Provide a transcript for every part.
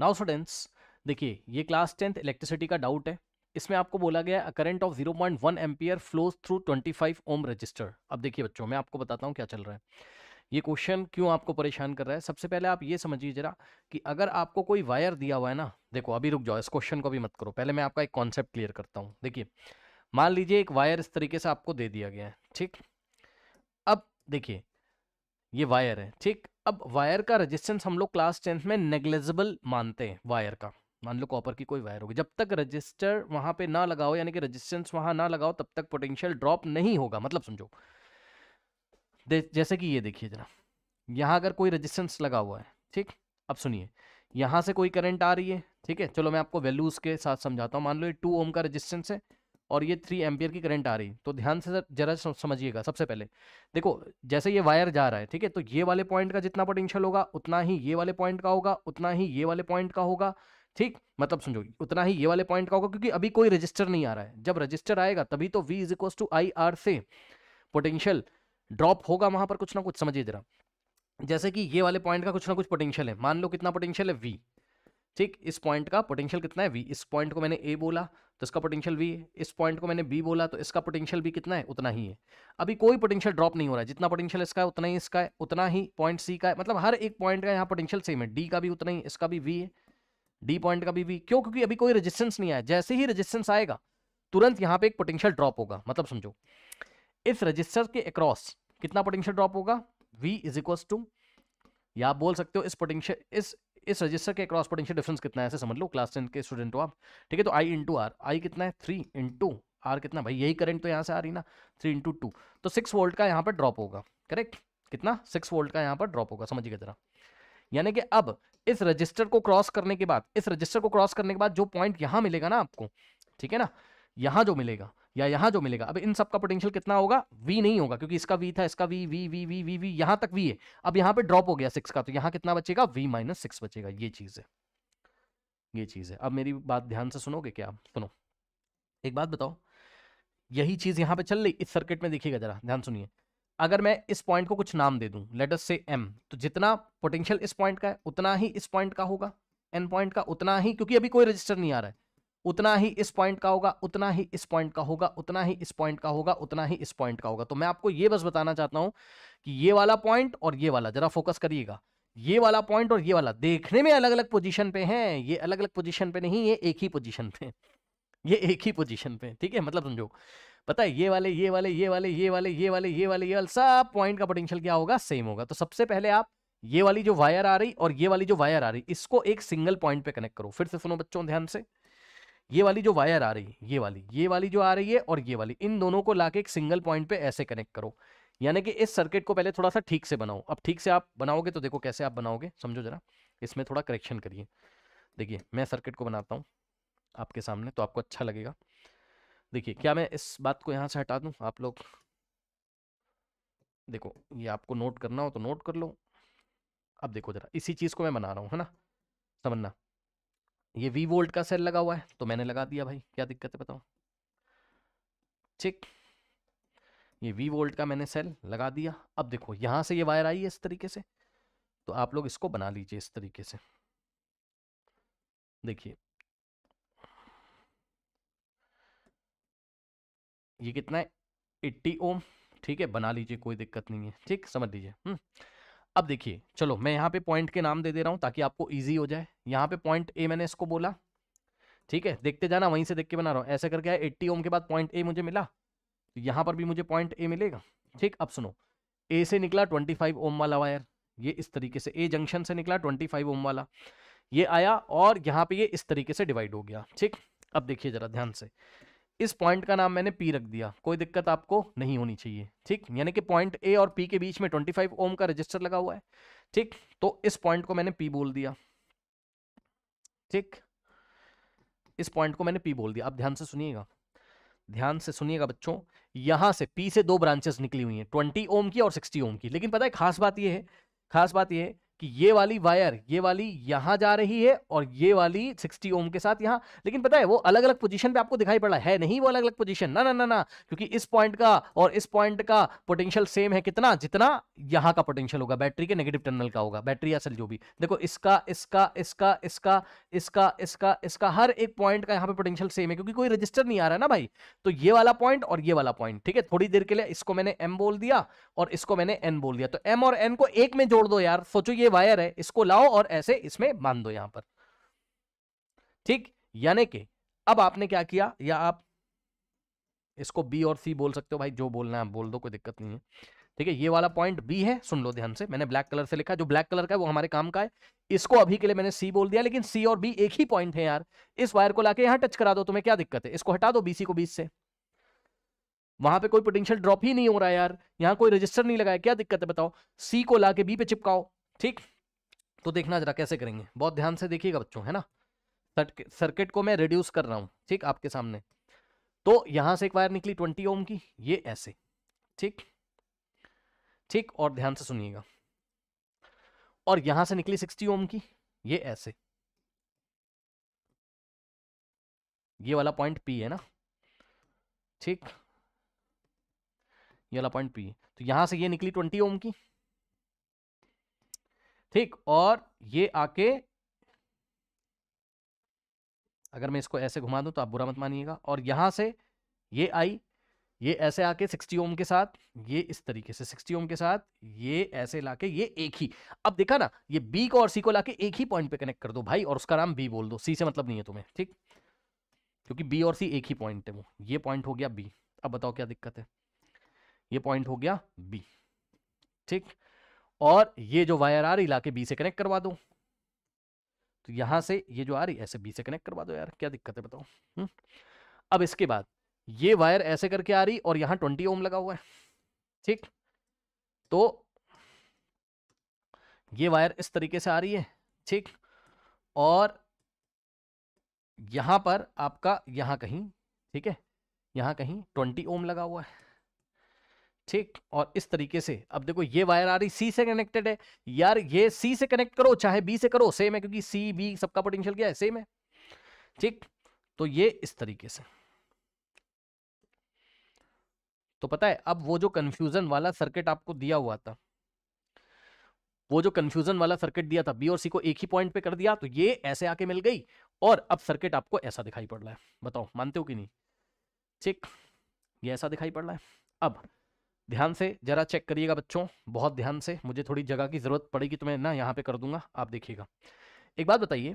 Now students देखिए ये class tenth electricity का डाउट है इसमें आपको बोला गया current of 0.1 point one ampere flows through five ohm resistor अब देखिए बच्चों मैं आपको बताता हूँ क्या चल रहा है ये क्वेश्चन क्यों आपको परेशान कर रहा है सबसे पहले आप ये समझिए जरा कि अगर आपको कोई वायर दिया हुआ है ना देखो अभी रुक जाओ इस क्वेश्चन को भी मत करो पहले मैं आपका एक कॉन्सेप्ट क्लियर करता हूँ देखिए मान लीजिए एक वायर इस तरीके से आपको दे दिया गया है ठीक अब देखिए ये वायर है ठीक अब वायर का रेजिस्टेंस हम लोग क्लास टेंथ में नेग्लेजिबल मानते हैं वायर का मान लो कॉपर की कोई वायर होगी जब तक रजिस्टर वहां पे ना लगाओ यानी कि रजिस्टेंस वहां ना लगाओ तब तक पोटेंशियल ड्रॉप नहीं होगा मतलब समझो जैसे कि ये देखिए जरा यहाँ अगर कोई रजिस्टेंस लगा हुआ है ठीक अब सुनिए यहाँ से कोई करंट आ रही है ठीक है चलो मैं आपको वैल्यूज़ के साथ समझाता हूँ मान लो ये टू ओम का रजिस्टेंस है और ये थ्री एम्पियर की करंट आ रही तो ध्यान से जरा समझिएगा सबसे पहले देखो जैसे ये वायर जा रहा है ठीक है तो ये वाले पॉइंट का जितना पोटेंशियल होगा उतना ही ये वाले पॉइंट का होगा उतना ही ये वाले पॉइंट का होगा ठीक मतलब समझो उतना ही ये वाले पॉइंट का होगा क्योंकि अभी कोई रजिस्टर नहीं आ रहा है जब रजिस्टर आएगा तभी तो V is equal to I R से पोटेंशियल ड्रॉप होगा वहां पर कुछ ना कुछ समझिए जरा जैसे कि ये वाले पॉइंट का कुछ ना कुछ पोटेंशियल है मान लो कितना पोटेंशियल है वी ठीक इस पॉइंट का पोटेंशियल कितना है वी इस पॉइंट को मैंने ए बोला तो इसका पोटेंशियल वी है इस पॉइंट को मैंने बी बोला तो इसका पोटेंशियल भी कितना है उतना ही है अभी कोई पोटेंशियल ड्रॉप नहीं हो रहा है जितना पोटेंशियल इसका है उतना ही इसका है उतना ही पॉइंट सी का है मतलब हर एक पॉइंट का यहाँ पोटेंशियल सेम है डी का भी उतना ही इसका भी वी है डी पॉइंट का भी वी क्यों क्योंकि अभी कोई रजिस्टेंस नहीं आया जैसे ही रजिस्टेंस आएगा तुरंत यहाँ पे एक पोटेंशियल ड्रॉप होगा मतलब समझो इस रजिस्टर के अक्रॉस कितना पोटेंशियल ड्रॉप होगा वी इज इक्वल्स टू या आप बोल सकते हो इस पोटेंशियल इस इस रजिस्टर के क्रॉस पोटेंशियल डिफरेंस कितना है ऐसे समझ लो क्लास टेन के स्टूडेंट हो आप ठीक है तो आई इंटू आर आई कितना है थ्री इंटू आर कितना भाई यही करंट तो यहाँ से आ रही ना थ्री इंटू टू तो सिक्स वोल्ट का यहाँ पर ड्रॉप होगा करेक्ट कितना सिक्स वोल्ट का यहाँ पर ड्रॉप होगा समझिएगा जरा यानी कि अब इस रजिस्टर को क्रॉस करने के बाद इस रजिस्टर को क्रॉस करने के बाद जो पॉइंट यहाँ मिलेगा ना आपको ठीक है ना यहां जो मिलेगा या यहां जो मिलेगा अब इन सब का पोटेंशियल कितना होगा वी नहीं होगा क्योंकि इसका वी था इसका V V V V V V यहां तक वी है अब यहां पे ड्रॉप हो गया सिक्स का तो यहां कितना बचेगा वी माइनस सिक्स बचेगा ये चीज़ है ये चीज़ है अब मेरी बात ध्यान से सुनोगे क्या सुनो एक बात बताओ यही चीज़ यहां पर चल रही इस सर्किट में देखिएगा जरा ध्यान सुनिए अगर मैं इस पॉइंट को कुछ नाम दे दूं लेटस से एम तो जितना पोटेंशियल इस पॉइंट का है उतना ही इस पॉइंट का होगा एन पॉइंट का उतना ही क्योंकि अभी कोई रजिस्टर नहीं आ रहा है उतना ही इस पॉइंट का होगा उतना ही इस पॉइंट का होगा उतना ही इस पॉइंट का होगा उतना ही इस पॉइंट का होगा तो मैं आपको ये बस बताना चाहता हूं कि ये वाला पॉइंट और ये वाला जरा फोकस करिएगा ये वाला पॉइंट और ये वाला देखने में अलग अलग पोजीशन पे हैं ये अलग अलग पोजीशन पे नहीं ये एक ही पोजीशन पे ये एक ही पोजीशन पे ठीक है मतलब समझो पता है ये वाले ये वाले ये वाले ये वाले ये वाले ये वाले ये वाले सब पॉइंट का पोटेंशियल क्या होगा सेम होगा तो सबसे पहले आप ये वाली जो वायर आ रही और ये वाली जो वायर आ रही इसको एक सिंगल पॉइंट पे कनेक्ट करो फिर से सुनो बच्चों ध्यान से ये वाली जो वायर आ रही है ये वाली ये वाली जो आ रही है और ये वाली इन दोनों को ला एक सिंगल पॉइंट पे ऐसे कनेक्ट करो यानी कि इस सर्किट को पहले थोड़ा सा ठीक से बनाओ अब ठीक से आप बनाओगे तो देखो कैसे आप बनाओगे समझो जरा इसमें थोड़ा करेक्शन करिए देखिए मैं सर्किट को बनाता हूँ आपके सामने तो आपको अच्छा लगेगा देखिए क्या मैं इस बात को यहाँ से हटा दूँ आप लोग देखो ये आपको नोट करना हो तो नोट कर लो अब देखो जरा इसी चीज़ को मैं बना रहा हूँ है ना समझना ये वी वोल्ट का सेल लगा हुआ है तो मैंने लगा दिया भाई क्या दिक्कत है बताओ ठीक ये वी वोल्ट का मैंने सेल लगा दिया अब देखो यहां से ये वायर आई है इस तरीके से तो आप लोग इसको बना लीजिए इस तरीके से देखिए ये कितना है एट्टी ओम ठीक है बना लीजिए कोई दिक्कत नहीं है ठीक समझ लीजिए हम्म अब देखिए चलो मैं यहाँ पे पॉइंट के नाम दे दे रहा हूँ ताकि आपको ईजी हो जाए यहाँ पे पॉइंट ए मैंने इसको बोला ठीक है देखते जाना वहीं से देख के बना रहा हूँ ऐसा करके आया एट्टी ओम के बाद पॉइंट ए मुझे मिला तो यहाँ पर भी मुझे पॉइंट ए मिलेगा ठीक अब सुनो ए से निकला ट्वेंटी फाइव ओम वाला वायर ये इस तरीके से ए जंक्शन से निकला ट्वेंटी फाइव ओम वाला ये आया और यहाँ पे ये इस तरीके से डिवाइड हो गया ठीक अब देखिए जरा ध्यान से इस पॉइंट का नाम मैंने पी रख दिया कोई दिक्कत आपको नहीं होनी चाहिए ठीक यानी कि पॉइंट ए और पी के बीच में 25 ओम का रजिस्टर लगा हुआ है ठीक तो इस पॉइंट को मैंने पी बोल दिया ठीक इस पॉइंट को मैंने पी बोल दिया आप ध्यान से सुनिएगा ध्यान से सुनिएगा बच्चों यहां से पी से दो ब्रांचेस निकली हुई हैं ट्वेंटी ओम की और सिक्सटी ओम की लेकिन पता है खास बात यह है खास बात यह है कि ये वाली वायर ये वाली यहां जा रही है और ये वाली 60 ओम के साथ यहां लेकिन पता है वो अलग अलग पोजीशन पे आपको दिखाई पड़ा है नहीं वो अलग अलग पोजीशन ना ना ना ना क्योंकि इस पॉइंट का और इस पॉइंट का पोटेंशियल सेम है कितना जितना यहां का पोटेंशियल होगा बैटरी के नेगेटिव टर्नल का होगा बैटरी असल जो भी देखो इसका इसका इसका इसका इसका इसका इसका हर एक पॉइंट का यहां पर पोटेंशियल सेम है क्योंकि कोई रजिस्टर नहीं आ रहा ना भाई तो ये वाला पॉइंट और ये वाला पॉइंट ठीक है थोड़ी देर के लिए इसको मैंने एम बोल दिया और इसको मैंने एन बोल दिया तो एम और एन को एक में जोड़ दो यार सोचो ये वायर है इसको लाओ और ऐसे इसमें बांध दो यहां पर ठीक यानी कि अब आपने क्या किया या आप इसको बी और सी बोल सकते हो भाई जो बोलना है बोल दो कोई दिक्कत नहीं है ठीक है ये वाला पॉइंट बी है सुन लो ध्यान से मैंने ब्लैक कलर से लिखा जो ब्लैक कलर का है वो हमारे काम का है इसको अभी के लिए मैंने सी बोल दिया लेकिन सी और बी एक ही पॉइंट है यार इस वायर को लाके यहाँ टच करा दो तुम्हें क्या दिक्कत है इसको हटा दो बीसी को बीच से वहां पे कोई पोटेंशियल ड्रॉप ही नहीं हो रहा है यार यहाँ कोई रजिस्टर नहीं लगाया क्या दिक्कत है बताओ सी को लाके बी पे चिपकाओ ठीक तो देखना जरा कैसे करेंगे बहुत ध्यान से देखिएगा बच्चों है ना सर्किट को मैं रिड्यूस कर रहा हूँ ठीक आपके सामने तो यहां से एक वायर निकली ट्वेंटी ओम की ये ऐसे ठीक ठीक और ध्यान से सुनिएगा और यहां से निकली सिक्सटी ओम की ये ऐसे ये वाला पॉइंट पी है ना ठीक ये वाला पॉइंट पी तो यहां से ये निकली ट्वेंटी ओम की ठीक और ये आके अगर मैं इसको ऐसे घुमा दूं तो आप बुरा मत मानिएगा और यहां से ये आई ये ऐसे आके 60 ओम के साथ ये इस तरीके से 60 ओम के साथ ये ऐसे लाके ये एक ही अब देखा ना ये बी को और सी को लाके एक ही पॉइंट पे कनेक्ट कर दो भाई और उसका नाम बी बोल दो सी से मतलब नहीं है तुम्हें ठीक क्योंकि बी और सी एक ही पॉइंट है वो ये पॉइंट हो गया बी अब बताओ क्या दिक्कत है ये पॉइंट हो गया बी ठीक और ये जो वायर आ रही ला के बी से कनेक्ट करवा दो तो यहां से ये जो आ रही ऐसे बी से कनेक्ट करवा दो यार क्या दिक्कत है बताओ हुँ? हम्म। अब इसके बाद ये वायर ऐसे करके आ रही और यहां ट्वेंटी ओम लगा हुआ है ठीक तो ये वायर इस तरीके से आ रही है ठीक और यहां पर आपका यहां कहीं ठीक है यहां कहीं ट्वेंटी ओम लगा हुआ है ठीक और इस तरीके से अब देखो ये वायर आ रही सी से कनेक्टेड है यार ये सी से कनेक्ट करो चाहे बी से करो सेम है क्योंकि सी बी सबका पोटेंशियल क्या है सेम है ठीक तो ये इस तरीके से तो पता है अब वो जो कंफ्यूजन वाला सर्किट आपको दिया हुआ था वो जो कंफ्यूजन वाला सर्किट दिया था बी और सी को एक ही पॉइंट पे कर दिया तो ये ऐसे आके मिल गई और अब सर्किट आपको ऐसा दिखाई पड़ रहा है बताओ मानते हो कि नहीं ठीक ये ऐसा दिखाई पड़ रहा है अब ध्यान से जरा चेक करिएगा बच्चों बहुत ध्यान से मुझे थोड़ी जगह की ज़रूरत पड़ेगी तो मैं ना यहाँ पे कर दूंगा आप देखिएगा एक बात बताइए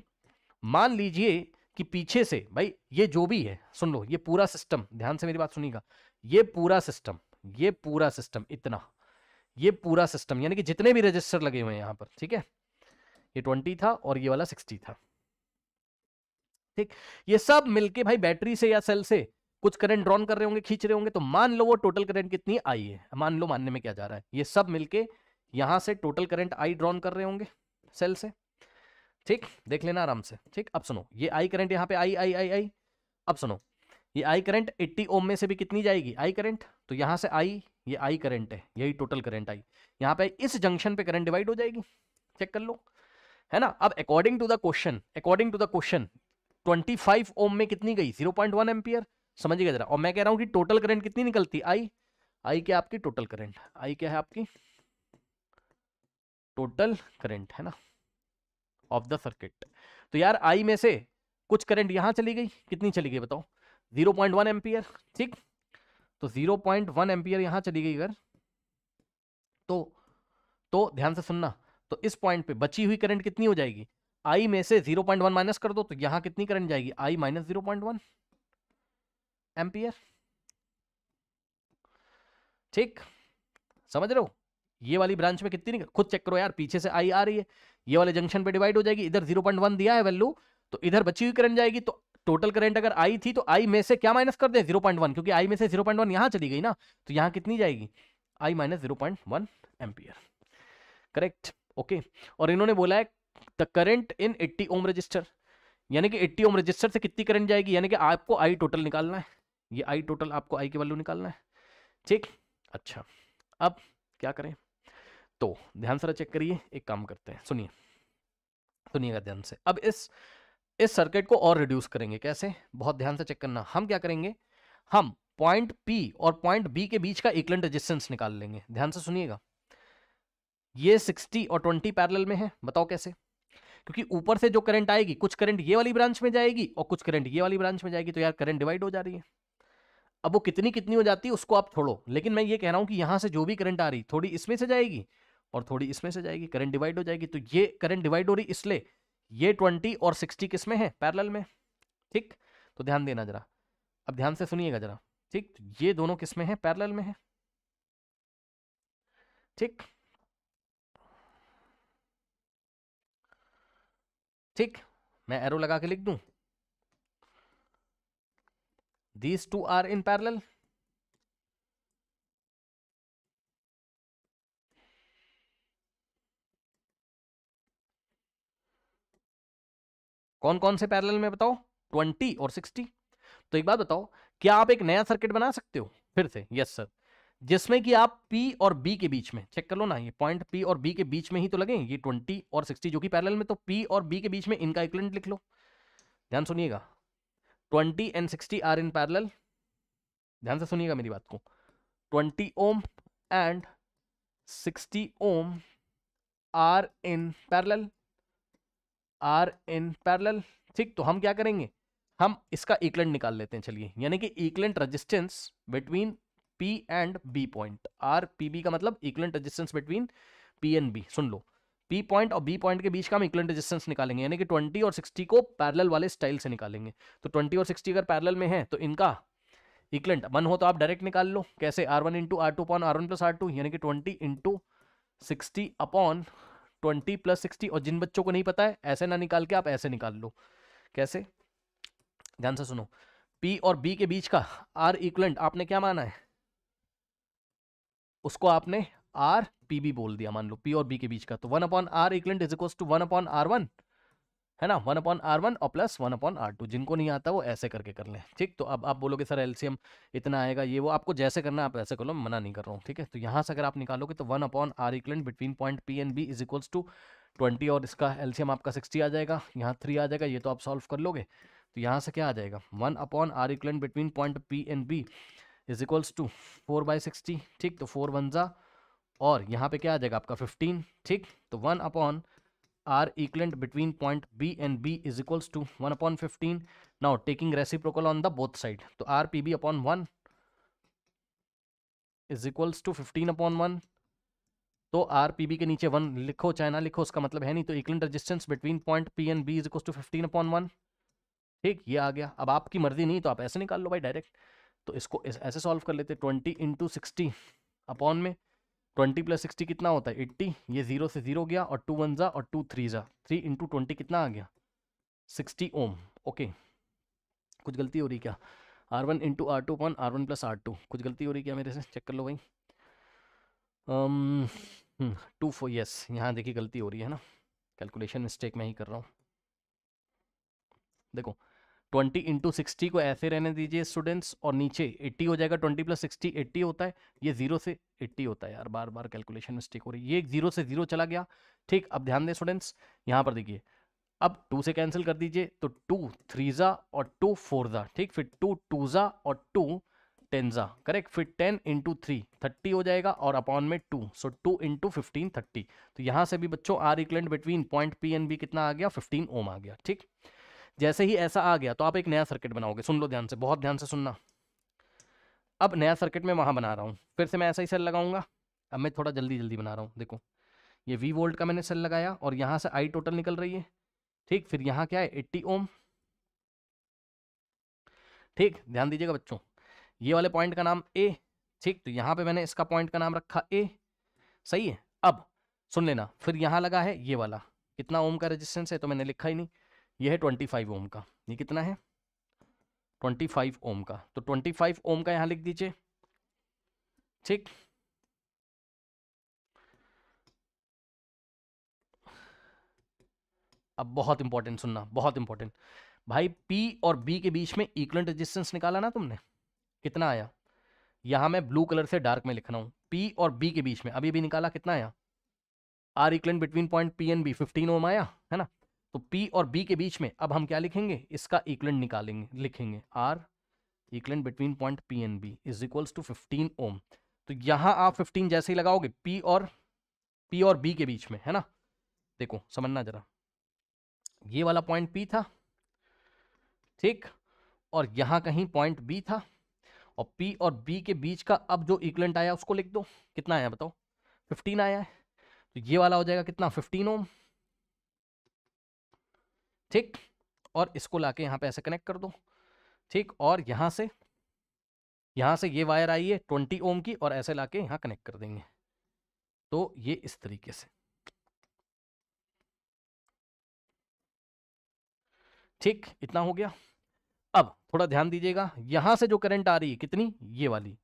मान लीजिए कि पीछे से भाई ये जो भी है सुन लो ये पूरा सिस्टम ध्यान से मेरी बात सुनिएगा ये पूरा सिस्टम ये पूरा सिस्टम इतना ये पूरा सिस्टम यानी कि जितने भी रजिस्टर लगे हुए हैं यहाँ पर ठीक है ये ट्वेंटी था और ये वाला सिक्सटी था ठीक ये सब मिलके भाई बैटरी से या सेल से कुछ करंट ड्रॉन कर रहे होंगे खींच रहे होंगे तो मान लो वो टोटल करंट कितनी आई है मान लो मानने में क्या जा रहा है ये सब मिलके यहाँ से टोटल करंट आई ड्रॉन कर रहे होंगे सेल से ठीक देख लेना आराम से ठीक अब सुनो ये आई करंट यहाँ पे आई आई आई आई अब सुनो ये आई करंट एट्टी ओम में से भी कितनी जाएगी आई करंट तो यहाँ से आई ये आई करंट है यही टोटल करंट आई यहाँ पे इस जंक्शन पे करंट डिवाइड हो जाएगी चेक कर लो है ना अब according to the question according to the question 25 ohm में कितनी गई 0.1 एम्पियर समझिएगा जरा और मैं कह रहा हूँ कि टोटल करंट कितनी निकलती आई आई क्या आपकी टोटल करंट आई क्या है आपकी टोटल करंट है ना ऑफ द सर्किट तो यार आई में से कुछ करंट यहाँ चली गई कितनी चली गई बताओ 0.1 पॉइंट ठीक तो 0.1 पॉइंट वन यहाँ चली गई अगर तो तो ध्यान से सुनना तो इस पॉइंट पे बची हुई करंट कितनी हो जाएगी आई में से 0.1 माइनस कर दो तो यहाँ कितनी करंट जाएगी आई माइनस जीरो एम्पियर ठीक समझ रहे हो ये वाली ब्रांच में कितनी खुद चेक करो यार पीछे से आई आ रही है ये वाले जंक्शन पे डिवाइड हो जाएगी इधर जीरो पॉइंट वन दिया है वैल्यू तो इधर बची हुई करंट जाएगी तो टोटल करंट अगर आई थी तो आई में से क्या माइनस कर दे जीरो पॉइंट वन क्योंकि आई में से जीरो पॉइंट वन यहाँ चली गई ना तो यहां कितनी जाएगी I minus zero point one ampere correct okay और इन्होंने बोला है the current in eighty ohm resistor यानी कि एट्टी ओम रजिस्टर से कितनी करंट जाएगी यानी कि आपको आई टोटल निकालना है ये आई टोटल आपको आई की वैल्यू निकालना है ठीक अच्छा अब क्या करें तो ध्यान से चेक करिए एक काम करते हैं सुनिए सुनिएगा ध्यान से अब इस इस सर्किट को और रिड्यूस करेंगे कैसे बहुत ध्यान से चेक करना हम क्या करेंगे हम पॉइंट पी और पॉइंट बी के बीच का इक्वलेंट रेजिस्टेंस निकाल लेंगे ध्यान से सुनिएगा ये 60 और 20 पैरेलल में है बताओ कैसे क्योंकि ऊपर से जो करंट आएगी कुछ करंट ये वाली ब्रांच में जाएगी और कुछ करंट ये वाली ब्रांच में जाएगी तो यार करंट डिवाइड हो जा रही है अब वो कितनी कितनी हो जाती है उसको आप छोड़ो लेकिन मैं ये कह रहा हूँ कि यहाँ से जो भी करंट आ रही थोड़ी इसमें से जाएगी और थोड़ी इसमें से जाएगी करंट डिवाइड हो जाएगी तो ये करंट डिवाइड हो रही इसलिए ये ट्वेंटी और सिक्सटी किस में है पैरल में ठीक तो ध्यान देना जरा अब ध्यान से सुनिएगा जरा ठीक तो ये दोनों किस में है पैरल में है ठीक ठीक मैं एरो लगा के लिख दूं these two are in parallel कौन कौन से पैरेलल में बताओ 20 और 60 तो एक बात बताओ क्या आप एक नया सर्किट बना सकते हो फिर से यस सर जिसमें कि आप पी और बी के बीच में चेक कर लो ना ये पॉइंट पी और बी के बीच में ही तो लगे ये 20 और 60 जो कि पैरेलल में तो पी और बी के बीच में इनका इक्वलेंट लिख लो ध्यान सुनिएगा twenty and sixty are in parallel ध्यान से सुनिएगा मेरी बात को twenty ohm and sixty ohm are in parallel are in parallel ठीक तो हम क्या करेंगे हम इसका इक्लेंट निकाल लेते हैं चलिए यानी कि equivalent resistance between P and B point R P B का मतलब equivalent resistance between P and B सुन लो पी पॉइंट और बी पॉइंट के बीच का हम इक्वलेंट डिस्टेंस निकालेंगे यानी कि ट्वेंटी और सिक्सटी को पैरल वाले स्टाइल से निकालेंगे तो ट्वेंटी और सिक्सटी अगर पैरल में है तो इनका इक्वलेंट वन हो तो आप डायरेक्ट निकाल लो कैसे R one into R two upon R one plus R two यानी कि twenty into sixty upon twenty plus sixty और जिन बच्चों को नहीं पता है ऐसे ना निकाल के आप ऐसे निकाल लो कैसे ध्यान से सुनो पी और बी के बीच का आर इक्वलेंट आपने क्या माना है उसको आपने आर पी बी बोल दिया मान लो पी और बी के बीच का तो one upon R equivalent is equal to one upon R one है ना वन अपॉन आर वन और plus one upon R two जिनको नहीं आता वो ऐसे करके कर लें ठीक तो अब आप बोलोगे सर एलसीएम इतना आएगा ये वो आपको जैसे करना आप ऐसे कर लो मना नहीं कर रहा हूँ ठीक है तो यहाँ से अगर आप निकालोगे तो one upon R equivalent between point P and B is equals to twenty और इसका एलसीएम आपका सिक्सटी आ जाएगा यहाँ थ्री आ जाएगा ये तो आप सॉल्व कर लोगे तो यहाँ से क्या आ जाएगा one upon R equivalent between point P and B is equals to four by sixty ठीक तो फोर वन ज़ा और यहाँ पे क्या आ जाएगा आपका 15 ठीक तो one upon R equivalent between point B and B is equals to one upon fifteen now taking reciprocal on the both side तो R P B upon one is equals to fifteen upon one तो R P B के नीचे one लिखो चाहे ना लिखो उसका मतलब है नहीं तो equivalent resistance between point P and B is equals to fifteen upon one ठीक ये आ गया अब आपकी मर्जी नहीं तो आप ऐसे निकाल लो भाई डायरेक्ट तो इसको ऐसे सॉल्व कर लेते ट्वेंटी इंटू सिक्सटी अपॉन में ट्वेंटी प्लस सिक्सटी कितना होता है एट्टी ये जीरो से जीरो गया और टू वन जा और टू थ्री जा थ्री इंटू ट्वेंटी कितना आ गया सिक्सटी ओम ओके कुछ गलती हो रही क्या R one into R two upon R one plus R two कुछ गलती हो रही क्या मेरे से चेक कर लो भाई हम्म, टू फोर यस यहाँ देखिए गलती हो रही है ना कैलकुलेशन मिस्टेक मैं ही कर रहा हूँ देखो ट्वेंटी इंटू सिक्सटी को ऐसे रहने दीजिए स्टूडेंट्स और नीचे एट्टी हो जाएगा ट्वेंटी प्लस सिक्सटी एट्टी होता है ये जीरो से एट्टी होता है यार बार बार कैलकुलेशन मिस्टेक हो रही है ये जीरो से जीरो चला गया ठीक अब ध्यान दें स्टूडेंट्स यहाँ पर देखिए अब टू से कैंसिल कर दीजिए तो टू थ्रीजा और टू फोरजा ठीक फिर टू टूजा और टू टेनजा करेक्ट फिर टेन इंटू थ्री थर्टी हो जाएगा और अपॉन में two so two into fifteen thirty तो यहाँ से भी बच्चों R equivalent between point P and B कितना आ गया फिफ्टीन ओम आ गया ठीक जैसे ही ऐसा आ गया तो आप एक नया सर्किट बनाओगे सुन लो ध्यान से बहुत ध्यान से सुनना अब नया सर्किट में वहाँ बना रहा हूँ फिर से मैं ऐसा ही सेल लगाऊंगा अब मैं थोड़ा जल्दी जल्दी बना रहा हूँ देखो ये वी वोल्ट का मैंने सेल लगाया और यहाँ से आई टोटल निकल रही है ठीक फिर यहाँ क्या है एट्टी ओम ठीक ध्यान दीजिएगा बच्चों ये वाले पॉइंट का नाम ए ठीक तो यहाँ पे मैंने इसका पॉइंट का नाम रखा ए सही है अब सुन लेना फिर यहाँ लगा है ये वाला कितना ओम का रेजिस्टेंस है तो मैंने लिखा ही नहीं यह है ट्वेंटी फाइव ओम का ये कितना है ट्वेंटी फाइव ओम का तो ट्वेंटी फाइव ओम का यहां लिख दीजिए ठीक अब बहुत इंपॉर्टेंट सुनना बहुत इंपॉर्टेंट भाई पी और बी के बीच में इक्वल रेजिस्टेंस निकाला ना तुमने कितना आया यहां मैं ब्लू कलर से डार्क में लिख रहा हूं पी और बी के बीच में अभी भी निकाला कितना आया R equal between point P and B fifteen ohm आया है ना तो P और B के बीच में अब हम क्या लिखेंगे इसका इक्वलेंट निकालेंगे लिखेंगे R equivalent between point P and B is equals to 15 ohm तो यहाँ आप 15 जैसे ही लगाओगे P और P और B के बीच में है ना देखो समझना जरा ये वाला पॉइंट P था ठीक और यहाँ कहीं पॉइंट B था और P और B के बीच का अब जो इक्वलेंट आया उसको लिख दो कितना आया बताओ 15 आया है तो ये वाला हो जाएगा कितना 15 ओम ठीक और इसको लाके यहाँ पे ऐसे कनेक्ट कर दो ठीक और यहाँ से यहाँ से ये वायर आई है ट्वेंटी ओम की और ऐसे लाके यहाँ कनेक्ट कर देंगे तो ये इस तरीके से ठीक इतना हो गया अब थोड़ा ध्यान दीजिएगा यहां से जो करंट आ रही है कितनी ये वाली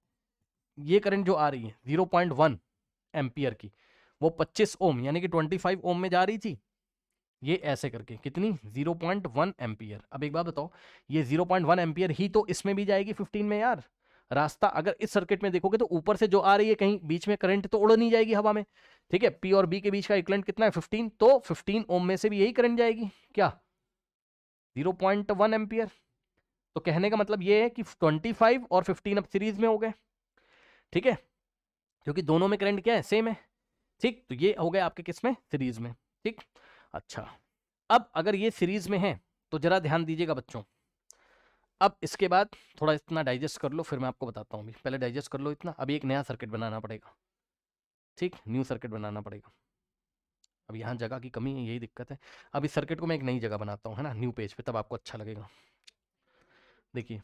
ये करंट जो आ रही है जीरो पॉइंट वन एम्पियर की वो पच्चीस ओम यानी कि ट्वेंटी फाइव ओम में जा रही थी ये ऐसे करके कितनी 0.1 पॉइंट एम्पियर अब एक बात बताओ ये 0.1 पॉइंट एम्पियर ही तो इसमें भी जाएगी 15 में यार रास्ता अगर इस सर्किट में देखोगे तो ऊपर से जो आ रही है कहीं बीच में करंट तो उड़ नहीं जाएगी हवा में ठीक है पी और बी के बीच का इक्लेंट कितना है फिफ्टीन तो फिफ्टीन ओम में से भी यही करंट जाएगी क्या जीरो पॉइंट वन एम्पियर तो कहने का मतलब ये है कि ट्वेंटी फाइव और फिफ्टीन अब सीरीज में हो गए ठीक है क्योंकि दोनों में करंट क्या है सेम है ठीक तो ये हो गया आपके किस में सीरीज में ठीक अच्छा अब अगर ये सीरीज में है तो ज़रा ध्यान दीजिएगा बच्चों अब इसके बाद थोड़ा इतना डाइजेस्ट कर लो फिर मैं आपको बताता हूँ पहले डाइजेस्ट कर लो इतना अभी एक नया सर्किट बनाना पड़ेगा ठीक न्यू सर्किट बनाना पड़ेगा अब यहाँ जगह की कमी है यही दिक्कत है अब इस सर्किट को मैं एक नई जगह बनाता हूँ है ना न्यू पेज पे तब आपको अच्छा लगेगा देखिए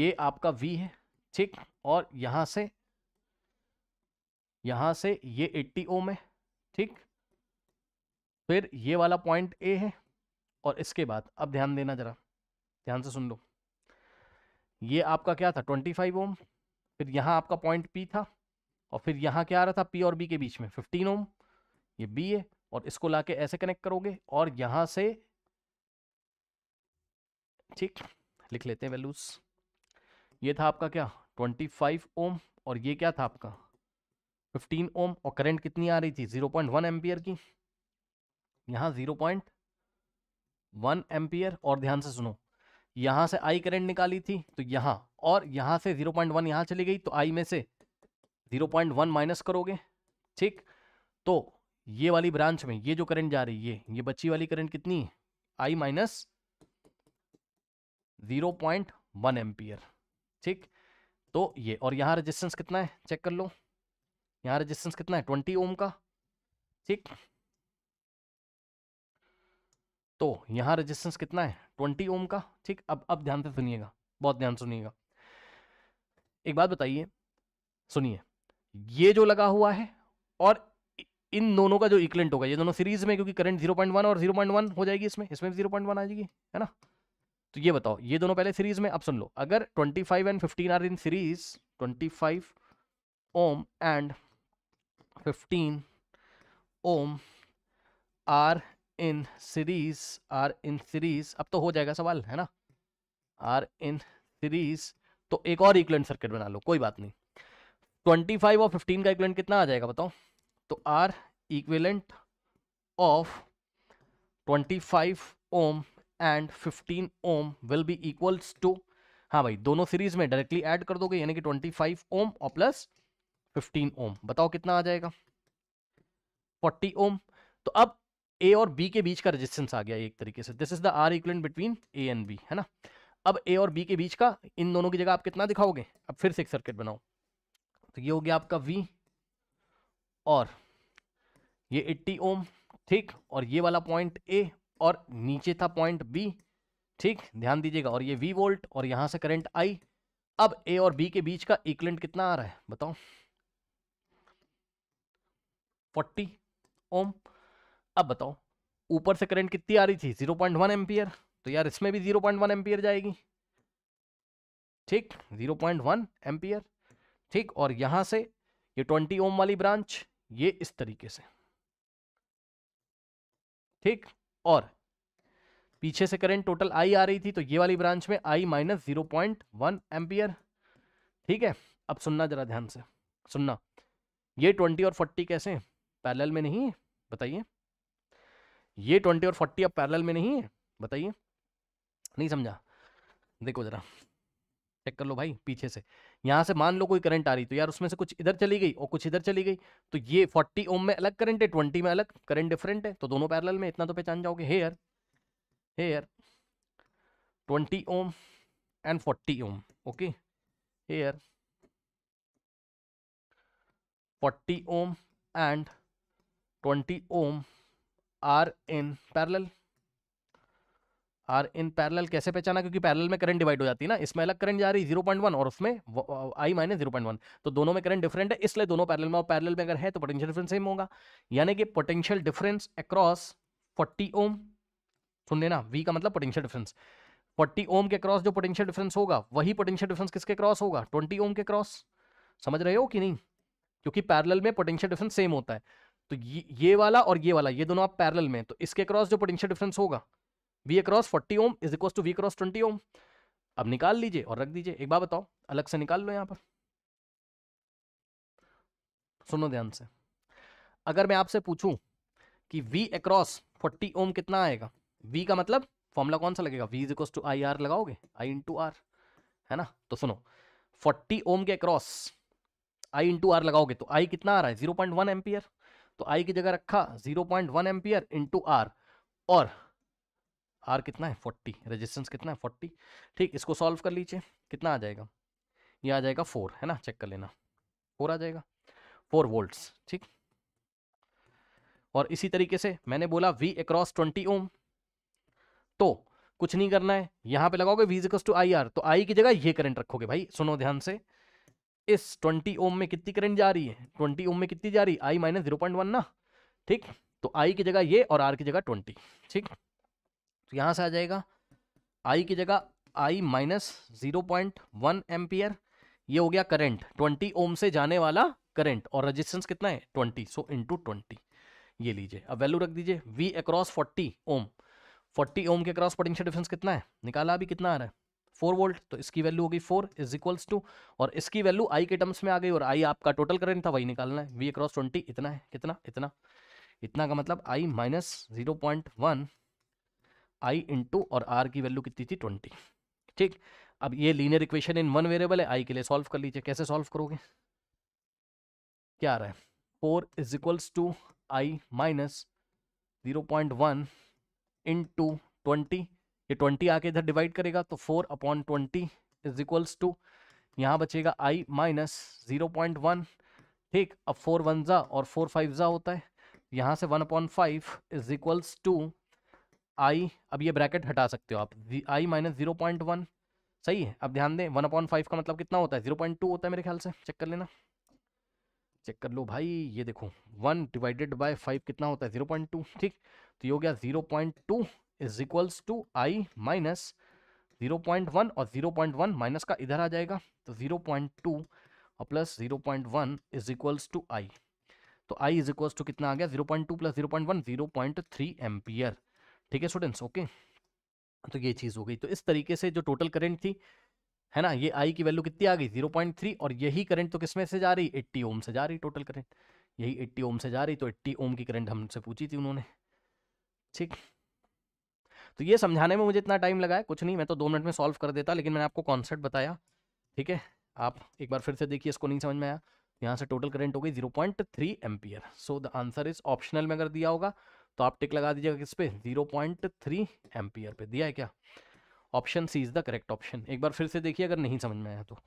ये आपका वी है ठीक और यहाँ से यहाँ से ये एट्टी ओम है ठीक फिर ये वाला पॉइंट ए है और इसके बाद अब ध्यान देना जरा ध्यान से सुन लो ये आपका क्या था ट्वेंटी फाइव ओम फिर यहाँ आपका पॉइंट पी था और फिर यहाँ क्या आ रहा था पी और बी के बीच में फिफ्टीन ओम ये बी है और इसको लाके ऐसे कनेक्ट करोगे और यहाँ से ठीक लिख लेते हैं वैल्यूज ये था आपका क्या ट्वेंटी फाइव ओम और ये क्या था आपका फिफ्टीन ओम और करंट कितनी आ रही थी जीरो पॉइंट वन एम्पियर की यहाँ वन एम्पियर और ध्यान से सुनो यहाँ से आई करंट निकाली थी तो यहाँ और यहाँ से जीरो पॉइंट वन यहाँ चली गई तो आई में से जीरो पॉइंट वन माइनस करोगे ठीक तो ये वाली ब्रांच में ये जो करंट जा रही है ये बच्ची वाली करंट कितनी है I minus zero point one ampere ठीक तो ये और यहाँ रेजिस्टेंस कितना है चेक कर लो यहाँ रेजिस्टेंस कितना है ट्वेंटी ओम का ठीक तो यहाँ रेजिस्टेंस कितना है ट्वेंटी ओम का ठीक अब अब ध्यान से सुनिएगा बहुत ध्यान सुनिएगा एक बात बताइए सुनिए ये जो लगा हुआ है और इन दोनों का जो इक्लेंट होगा ये दोनों सीरीज में क्योंकि करंट 0.1 और 0.1 हो जाएगी इसमें इसमें भी 0.1 आ जाएगी है ना तो ये बताओ ये दोनों पहले सीरीज में अब सुन लो अगर 25 and 15 are in series 25 ohm and 15 ohm are in series are in series अब तो हो जाएगा सवाल है ना आर इन सीरीज तो एक और इक्वलेंट सर्किट बना लो कोई बात नहीं 25 और 15 का इक्वलेंट कितना आ जाएगा बताओ तो R equivalent of 25 ohm and 15 ohm will be equals to हाँ भाई दोनों सीरीज में डायरेक्टली ऐड कर दोगे यानी कि 25 ओम और प्लस 15 ओम बताओ कितना आ जाएगा 40 ओम तो अब ए और बी के बीच का रेजिस्टेंस आ गया एक तरीके से this is the R equivalent between A and B है ना अब ए और बी के बीच का इन दोनों की जगह आप कितना दिखाओगे अब फिर से एक सर्किट बनाओ तो ये हो गया आपका वी और ये 80 ओम ठीक और ये वाला पॉइंट ए और नीचे था पॉइंट बी ठीक ध्यान दीजिएगा और ये वी वोल्ट और यहां से करंट आई अब ए और बी के बीच का इक्वलेंट कितना आ रहा है बताओ फोर्टी ओम अब बताओ ऊपर से करंट कितनी आ रही थी जीरो पॉइंट वन एम्पियर तो यार इसमें भी जीरो पॉइंट वन एम्पियर जाएगी ठीक जीरो पॉइंट वन एम्पियर ठीक और यहां से ये ट्वेंटी ओम वाली ब्रांच ये इस तरीके से ठीक और पीछे से करंट टोटल आई आ रही थी तो ये वाली ब्रांच में I minus zero point one ampere ठीक है अब सुनना जरा ध्यान से सुनना ये ट्वेंटी और फोर्टी कैसे हैं पैरल में नहीं है बताइए ये ट्वेंटी और फोर्टी अब पैरल में नहीं है बताइए नहीं समझा देखो जरा चेक कर लो भाई पीछे से यहाँ से मान लो कोई करंट आ रही तो यार उसमें से कुछ इधर चली गई और कुछ इधर चली गई तो ये फोर्टी ओम में अलग करंट है ट्वेंटी में अलग करंट डिफरेंट है तो दोनों पैरेलल में इतना तो पहचान जाओगे हे यार हे यार twenty ohm and forty ohm okay hey यार forty ohm and twenty ohm are in parallel are in parallel कैसे पहचाना क्योंकि पैरल में करंट डिवाइड हो जाती है ना इसमें अलग करंट जा रही जीरो पॉइंट वन और उसमें I minus zero point one तो दोनों में करंट डिफरेंट है इसलिए दोनों पैरल में और पैरल में अगर है तो पोटेंशियल डिफरेंस सेम होगा यानी कि potential difference across forty ohm सुन लेना वी का मतलब पोटेंशियल डिफरेंस फोर्टी ओम के क्रॉस जो पोटेंशियल डिफरेंस होगा वही पोटेंशियल डिफरेंस किसके क्रॉस होगा ट्वेंटी ओम के क्रॉस समझ रहे हो कि नहीं क्योंकि पैरेलल में पोटेंशियल डिफरेंस सेम होता है तो ये ये वाला और ये वाला ये दोनों आप पैरेलल में तो इसके अक्रॉस जो पोटेंशियल डिफरेंस होगा V across forty ohm is equal to V across twenty ohm अब निकाल लीजिए और रख दीजिए एक बार बताओ अलग से निकाल लो यहां पर सुनो ध्यान से अगर मैं आपसे पूछूं कि V अक्रॉस 40 ओम कितना आएगा V का मतलब फॉर्मूला कौन सा लगेगा V is equal to I R लगाओगे I इंटू आर है ना तो सुनो 40 ओम के अक्रॉस I इंटू आर लगाओगे तो I कितना आ रहा है 0.1 एम्पियर तो आई की जगह रखा 0.1 point one ampere into R और आर कितना है 40 रेजिस्टेंस कितना है 40 ठीक इसको सॉल्व कर लीजिए कितना आ जाएगा ये आ जाएगा फोर है ना चेक कर लेना फोर आ जाएगा फोर वोल्ट्स ठीक और इसी तरीके से मैंने बोला वी अक्रॉस ट्वेंटी ओम तो कुछ नहीं करना है यहां पे लगाओगे V equals to I R तो आई की जगह ये करंट रखोगे भाई सुनो ध्यान से इस 20 ओम में कितनी करंट जा रही है 20 ओम में कितनी जा रही है I minus zero point one ना ठीक तो आई की जगह ये और आर की जगह 20 ठीक तो यहां से आ जाएगा आई की जगह I minus zero point one ampere ये हो गया करंट 20 ओम से जाने वाला करंट और रजिस्टेंस कितना है 20 सो टू ट्वेंटी ये लीजिए अब वैल्यू रख दीजिए वी अक्रॉस 40 ओम 40 ओम के अक्रॉस पोटेंशियल डिफरेंस कितना है निकाला अभी कितना आ रहा है फोर वोल्ट तो इसकी वैल्यू होगी फोर इज इक्वल्स टू और इसकी वैल्यू आई के टर्म्स में आ गई और आई आपका टोटल करेंट था वही निकालना है वी अक्रॉस ट्वेंटी इतना है कितना इतना इतना का मतलब I minus zero point one I into और आर की वैल्यू कितनी थी ट्वेंटी ठीक अब ये linear equation in one variable है आई के लिए सॉल्व कर लीजिए कैसे सॉल्व करोगे क्या आ रहा है four is equals to I minus zero point one into twenty ये ट्वेंटी आके इधर डिवाइड करेगा तो four upon twenty is equals to यहाँ बचेगा I minus zero point one ठीक अब फोर वन ज़ा और फोर फाइव ज़ा होता है यहाँ से one upon five is equals to I अब ये ब्रैकेट हटा सकते हो आप I minus zero point one सही है अब ध्यान दें वन अपॉइंट फाइव का मतलब कितना होता है जीरो पॉइंट टू होता है मेरे ख्याल से चेक कर लेना चेक कर लो भाई ये देखो वन डिवाइडेड बाय फाइव कितना होता है जीरो पॉइंट टू ठीक तो ये हो गया zero point two is equals to I minus zero point one और जीरो पॉइंट वन माइनस का इधर आ जाएगा तो जीरो पॉइंट टू और plus zero point one is equals to I तो आई इज इक्वल्स टू कितना आ गया zero point two plus zero point one zero point three ampere ठीक है स्टूडेंट्स ओके तो ये चीज़ हो गई तो इस तरीके से जो टोटल करेंट थी है ना ये आई की वैल्यू कितनी आ गई जीरो पॉइंट थ्री और यही करंट तो किसमें से जा रही एट्टी ओम से जा रही टोटल करंट यही एट्टी ओम से जा रही तो एट्टी ओम की करंट हमसे पूछी थी उन्होंने ठीक तो ये समझाने में मुझे इतना टाइम लगा है कुछ नहीं मैं तो दो मिनट में सॉल्व कर देता लेकिन मैंने आपको कॉन्सेप्ट बताया ठीक है आप एक बार फिर से देखिए इसको नहीं समझ में आया तो यहाँ से टोटल करंट हो गई zero point three ampere so the answer is optional में अगर दिया होगा तो आप टिक लगा दीजिएगा किस पे जीरो पॉइंट थ्री एम्पियर पे दिया है क्या option C is the correct option एक बार फिर से देखिए अगर नहीं समझ में आया तो